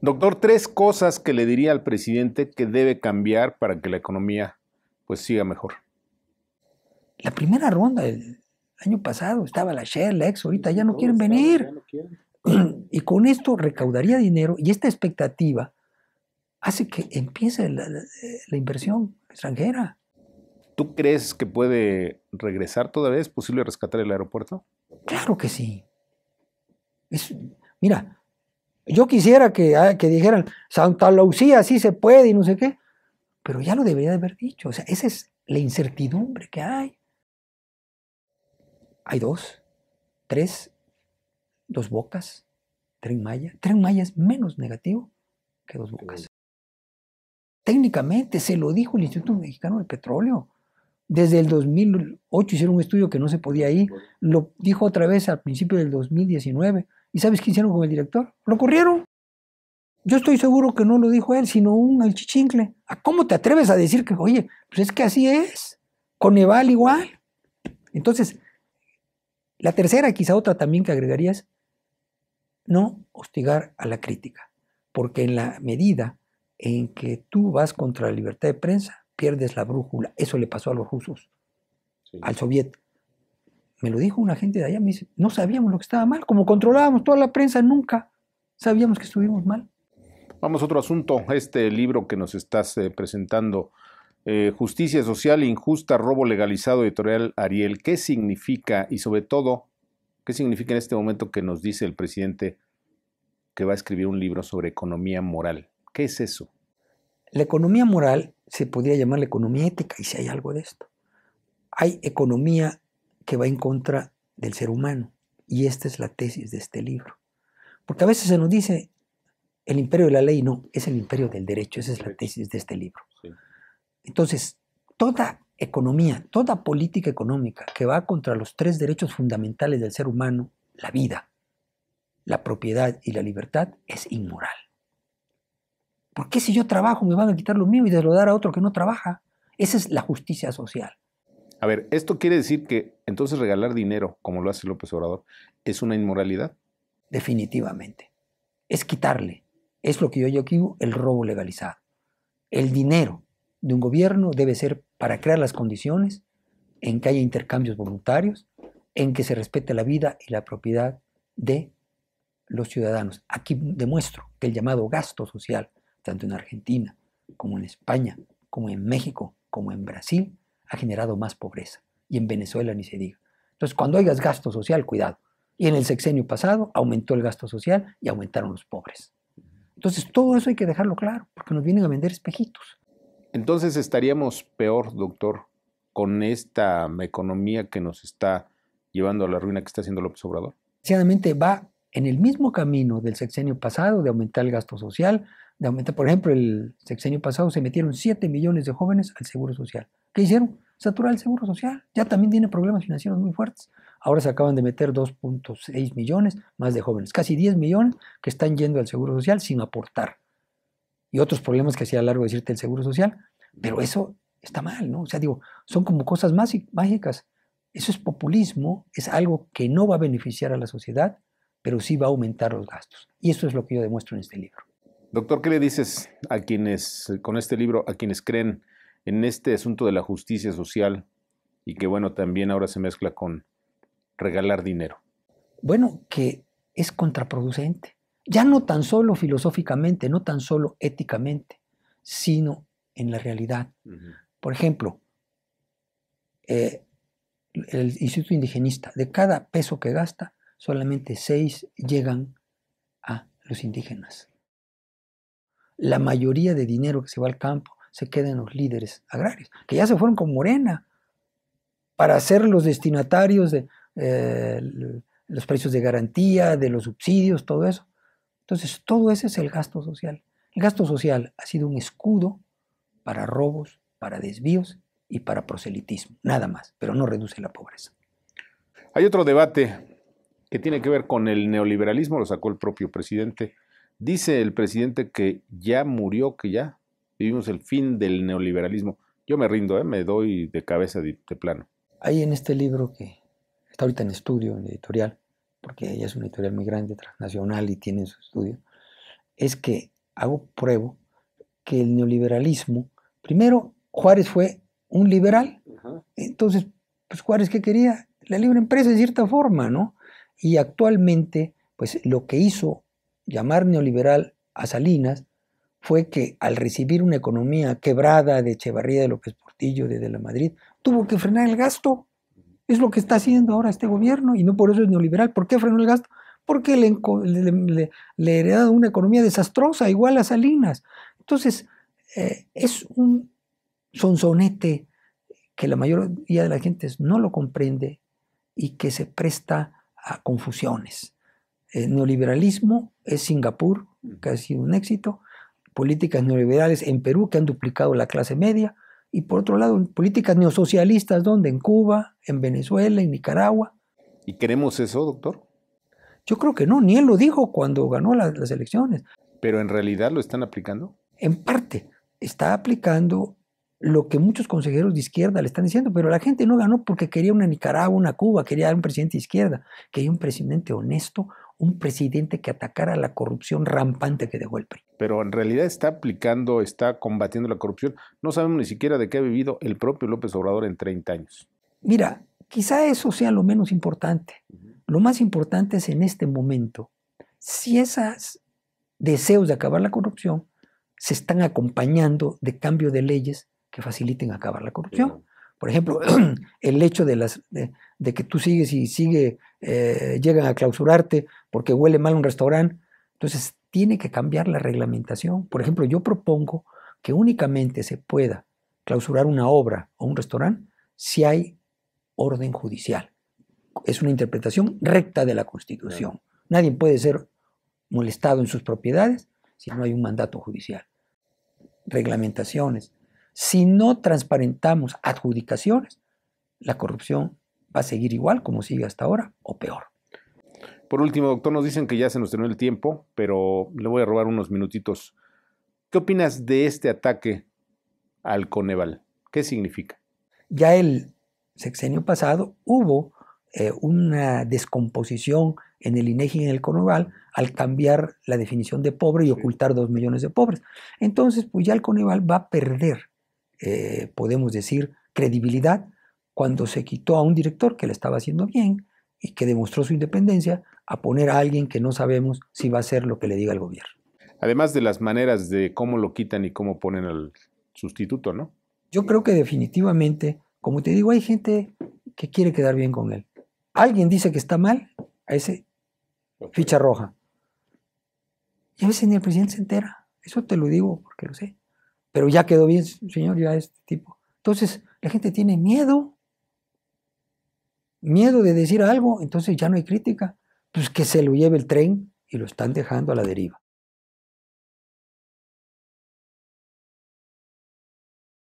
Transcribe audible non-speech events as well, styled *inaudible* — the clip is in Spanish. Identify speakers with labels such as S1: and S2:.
S1: Doctor, tres cosas que le diría al presidente que debe cambiar para que la economía pues siga mejor.
S2: La primera ronda del año pasado estaba la Shell, la Ex, ahorita ya no quieren venir. *clears throat* Y con esto recaudaría dinero y esta expectativa hace que empiece la, inversión extranjera.
S1: ¿Tú crees que puede regresar todavía? ¿Es posible rescatar el aeropuerto?
S2: Claro que sí. mira, yo quisiera ah, que, dijeran, Santa Lucía sí se puede y no sé qué, pero ya lo debería de haber dicho. O sea, esa es la incertidumbre que hay. Hay dos, tres, dos bocas, tres Maya. Tres Maya es menos negativo que dos bocas. Técnicamente se lo dijo el Instituto Mexicano de Petróleo. Desde el 2008 hicieron un estudio que no se podía ir. Lo dijo otra vez al principio del 2019. ¿Y sabes qué hicieron con el director? Lo corrieron. Yo estoy seguro que no lo dijo él, sino un alchichincle. ¿A ¿Cómo te atreves a decir que, oye, pues es que así es? Coneval igual. Entonces, la tercera, quizá otra también que agregarías, no hostigar a la crítica, porque en la medida en que tú vas contra la libertad de prensa, pierdes la brújula. Eso le pasó a los rusos, al
S1: soviético me
S2: lo dijo un agente de allá, me dice, no sabíamos lo que estaba mal, como controlábamos toda la prensa, nunca sabíamos que estuvimos mal.
S1: Vamos a otro asunto, este libro que nos estás eh, presentando, eh, Justicia Social Injusta, Robo Legalizado, editorial Ariel, ¿qué significa y sobre todo, qué significa en este momento que nos dice el presidente que va a escribir un libro sobre economía moral? ¿Qué es eso? La economía moral se podría llamar la economía ética, y si hay algo de esto. Hay
S2: economía que va en contra del ser humano. Y esta es la tesis de este libro. Porque a veces se nos dice el imperio de la ley, no, es el imperio del derecho, esa es la tesis de este libro. Entonces, toda economía, toda política económica que va contra los tres derechos fundamentales del ser humano, la vida, la propiedad y la libertad, es inmoral. ¿Por qué si yo trabajo me van a quitar lo mío y lo dar a otro que no trabaja? Esa es la justicia social.
S1: A ver, esto quiere decir que entonces regalar dinero, como lo hace López Obrador, es una inmoralidad.
S2: Definitivamente. Es quitarle, es lo que yo llamo el robo legalizado. El dinero de un gobierno debe ser para crear las condiciones en que haya intercambios voluntarios, en que se respete la vida y la propiedad de los ciudadanos. Aquí demuestro que el llamado gasto social, tanto en Argentina como en España, como en México, como en Brasil, ha generado más pobreza. Y en Venezuela ni se diga. Entonces, cuando oigas gasto social, cuidado. Y en el sexenio pasado aumentó el gasto social y aumentaron los pobres. Entonces, todo eso hay que dejarlo claro, porque nos vienen a vender espejitos.
S1: Entonces, estaríamos peor, doctor, con esta economía que nos está llevando a la ruina que está haciendo López Obrador.
S2: Precisamente va en el mismo camino del sexenio pasado de aumentar el gasto social, por ejemplo, el sexenio pasado se metieron 7 millones de jóvenes al Seguro Social. ¿Qué hicieron? Saturar el Seguro Social. Ya también tiene problemas financieros muy fuertes. Ahora se acaban de meter 2.6 millones más de jóvenes, casi 10 millones que están yendo al Seguro Social sin aportar. Y otros problemas que hacía a largo decirte el Seguro Social. Pero eso está mal, ¿no? O sea, digo, son como cosas mágicas. Eso es populismo, es algo que no va a beneficiar a la sociedad, pero sí va a aumentar los gastos. Y eso es lo que yo demuestro en este libro.
S1: Doctor, ¿qué le dices a quienes, con este libro, a quienes creen en este asunto de la justicia social y que, bueno, también ahora se mezcla con regalar dinero?
S2: Bueno, que es contraproducente. Ya no tan solo filosóficamente, no tan solo éticamente, sino en la realidad. Por ejemplo, eh, el Instituto Indigenista, de cada peso que gasta, solamente seis llegan a los indígenas la mayoría de dinero que se va al campo se queda en los líderes agrarios, que ya se fueron con Morena para ser los destinatarios de eh, los precios de garantía, de los subsidios, todo eso. Entonces, todo ese es el gasto social. El gasto social ha sido un escudo para robos, para desvíos y para proselitismo, nada más, pero no reduce la pobreza.
S1: Hay otro debate que tiene que ver con el neoliberalismo, lo sacó el propio presidente Dice el presidente que ya murió, que ya vivimos el fin del neoliberalismo. Yo me rindo, ¿eh? me doy de cabeza de, plano.
S2: Hay en este libro que está ahorita en estudio, en editorial, porque ella es una editorial muy grande, transnacional y tiene su estudio, es que hago pruebo que el neoliberalismo, primero Juárez fue un liberal, entonces pues Juárez qué quería la libre empresa de cierta forma, ¿no? Y actualmente pues lo que hizo llamar neoliberal a Salinas fue que al recibir una economía quebrada de Echevarría, de López Portillo, de, de la Madrid, tuvo que frenar el gasto. Es lo que está haciendo ahora este gobierno y no por eso es neoliberal. ¿Por qué frenó el gasto? Porque le, le, heredado una economía desastrosa, igual a Salinas. Entonces, eh, es un sonsonete que la mayoría de la gente no lo comprende y que se presta a confusiones. El eh, neoliberalismo es Singapur, que ha sido un éxito, políticas neoliberales en Perú que han duplicado la clase media, y por otro lado, políticas neosocialistas, donde En Cuba, en Venezuela, en Nicaragua. ¿Y queremos eso, doctor? Yo creo que no, ni él lo dijo cuando ganó las elecciones.
S1: ¿Pero en realidad lo están aplicando?
S2: En parte, está aplicando lo que muchos consejeros de izquierda le están diciendo, pero la gente no ganó porque quería una Nicaragua, una Cuba, quería un presidente de izquierda, quería un presidente honesto, un presidente que atacara la corrupción rampante que dejó el PRI.
S1: Pero en realidad está aplicando, está combatiendo la corrupción. No sabemos ni siquiera de qué ha vivido el propio López Obrador en 30 años. Mira,
S2: quizá eso sea lo menos importante. Lo más importante es en este momento si esos deseos de acabar la corrupción se están acompañando de cambios de leyes que faciliten acabar la corrupción. Por ejemplo, *clears throat* el hecho de, las, de, que tú sigues y sigue, eh, llegan a clausurarte porque huele mal un restaurante. Entonces, tiene que cambiar la reglamentación. Por ejemplo, yo propongo que únicamente se pueda clausurar una obra o un restaurante si hay orden judicial. Es una interpretación recta de la Constitución. Nadie puede ser molestado en sus propiedades si no hay un mandato judicial. Reglamentaciones, si no transparentamos adjudicaciones, la corrupción va a seguir igual como sigue hasta ahora
S1: o peor. Por último, doctor, nos dicen que ya se nos terminó el tiempo, pero le voy a robar unos minutitos. ¿Qué opinas de este ataque al Coneval? ¿Qué significa?
S2: Ya el sexenio pasado hubo eh, una descomposición en el INEGI y en el Coneval al cambiar la definición de pobre y ocultar dos millones de pobres. Entonces, pues ya el Coneval va a perder eh, podemos decir, credibilidad cuando se quitó a un director que le estaba haciendo bien y que demostró su independencia a poner a alguien que no sabemos
S1: si va a hacer lo que le diga el gobierno. Además de las maneras de cómo lo quitan y cómo ponen al sustituto, ¿no?
S2: Yo creo que definitivamente, como te digo, hay gente que quiere quedar bien con él. Alguien dice que está mal, a ese ficha roja. Y a veces ni el presidente se entera. Eso te lo digo porque lo sé pero ya quedó bien, señor, ya este tipo. Entonces, la gente tiene miedo, miedo de decir algo, entonces ya no hay crítica. Pues que se lo lleve el tren y
S1: lo están dejando a la deriva.